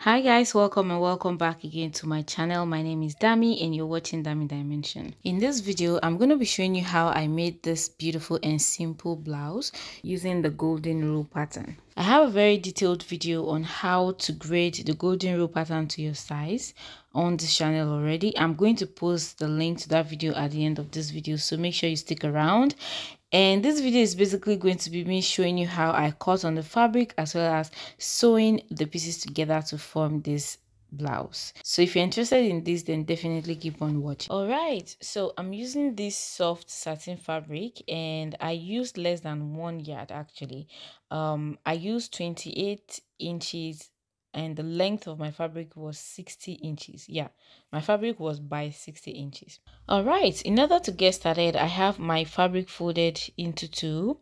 hi guys welcome and welcome back again to my channel my name is dami and you're watching dami dimension in this video i'm going to be showing you how i made this beautiful and simple blouse using the golden rule pattern i have a very detailed video on how to grade the golden rule pattern to your size on this channel already i'm going to post the link to that video at the end of this video so make sure you stick around and this video is basically going to be me showing you how i cut on the fabric as well as sewing the pieces together to form this blouse so if you're interested in this then definitely keep on watching all right so i'm using this soft satin fabric and i used less than one yard actually um i used 28 inches and the length of my fabric was 60 inches yeah my fabric was by 60 inches all right in order to get started i have my fabric folded into two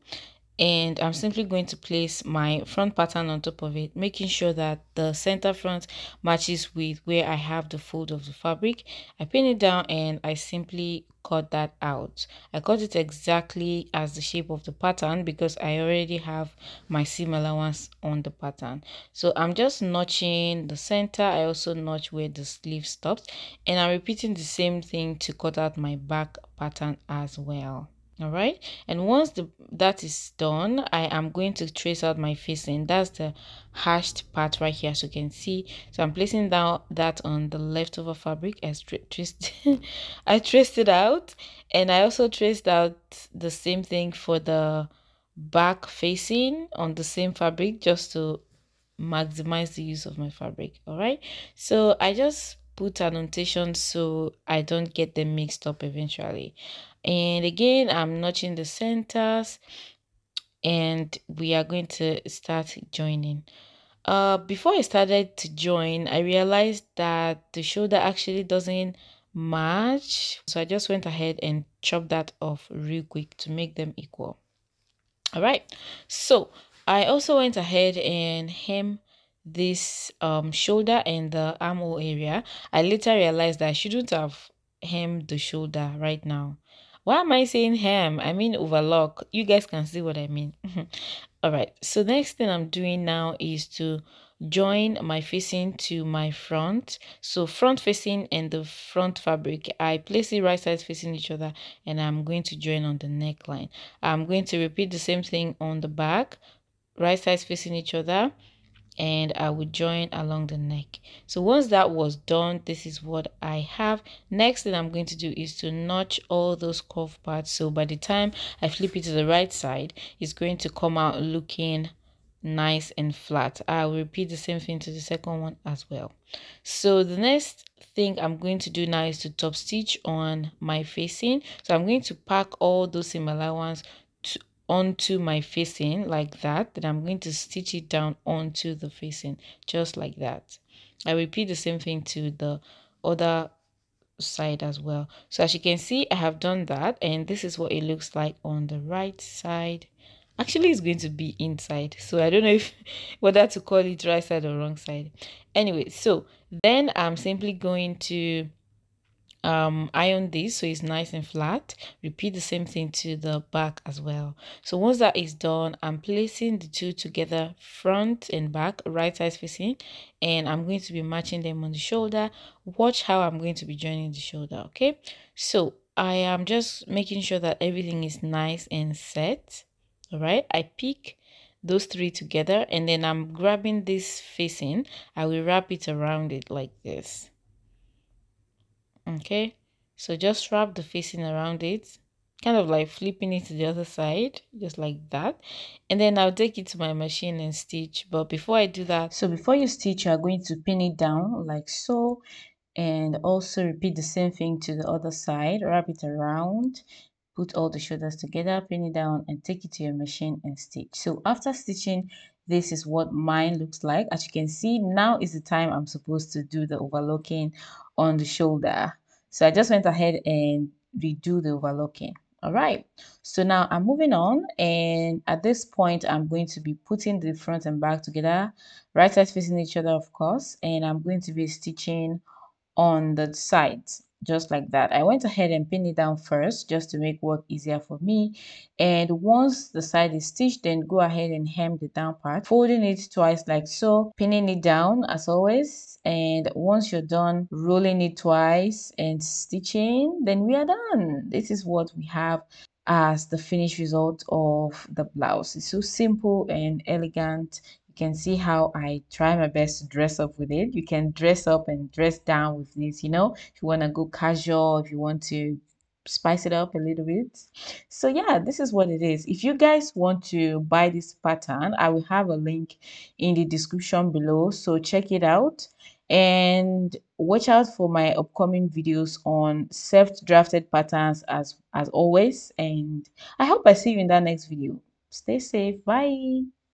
and I'm simply going to place my front pattern on top of it making sure that the center front matches with where I have the fold of the fabric I pin it down and I simply cut that out I cut it exactly as the shape of the pattern because I already have my seam allowance on the pattern so I'm just notching the center I also notch where the sleeve stops and I'm repeating the same thing to cut out my back pattern as well all right and once the that is done i am going to trace out my facing that's the hashed part right here as you can see so i'm placing down that on the leftover fabric as traced i traced it out and i also traced out the same thing for the back facing on the same fabric just to maximize the use of my fabric all right so i just put annotations so I don't get them mixed up eventually. And again, I'm notching the centers and we are going to start joining. Uh, before I started to join, I realized that the shoulder actually doesn't match. So I just went ahead and chopped that off real quick to make them equal. All right. So I also went ahead and hem this um, shoulder and the armhole area. I later realized that I shouldn't have hemmed the shoulder right now. Why am I saying hem? I mean overlock. You guys can see what I mean. All right. So next thing I'm doing now is to join my facing to my front so front facing and the front fabric i place the right sides facing each other and i'm going to join on the neckline i'm going to repeat the same thing on the back right sides facing each other and I would join along the neck. So once that was done, this is what I have. Next thing I'm going to do is to notch all those curve parts. So by the time I flip it to the right side, it's going to come out looking nice and flat. I'll repeat the same thing to the second one as well. So the next thing I'm going to do now is to top stitch on my facing. So I'm going to pack all those similar ones onto my facing like that then i'm going to stitch it down onto the facing just like that i repeat the same thing to the other side as well so as you can see i have done that and this is what it looks like on the right side actually it's going to be inside so i don't know if whether to call it right side or wrong side anyway so then i'm simply going to um, iron this so it's nice and flat repeat the same thing to the back as well so once that is done i'm placing the two together front and back right sides facing and i'm going to be matching them on the shoulder watch how i'm going to be joining the shoulder okay so i am just making sure that everything is nice and set all right i pick those three together and then i'm grabbing this facing i will wrap it around it like this okay so just wrap the facing around it kind of like flipping it to the other side just like that and then i'll take it to my machine and stitch but before i do that so before you stitch you are going to pin it down like so and also repeat the same thing to the other side wrap it around put all the shoulders together pin it down and take it to your machine and stitch so after stitching this is what mine looks like as you can see now is the time i'm supposed to do the overlocking on the shoulder so i just went ahead and redo the overlocking all right so now i'm moving on and at this point i'm going to be putting the front and back together right sides facing each other of course and i'm going to be stitching on the sides just like that. I went ahead and pinned it down first just to make work easier for me. And once the side is stitched, then go ahead and hem the down part, folding it twice like so, pinning it down as always. And once you're done rolling it twice and stitching, then we are done. This is what we have as the finished result of the blouse. It's so simple and elegant can see how I try my best to dress up with it. You can dress up and dress down with this, you know, if you want to go casual, if you want to spice it up a little bit. So yeah, this is what it is. If you guys want to buy this pattern, I will have a link in the description below. So check it out and watch out for my upcoming videos on self-drafted patterns as as always and i hope i see you in that next video stay safe bye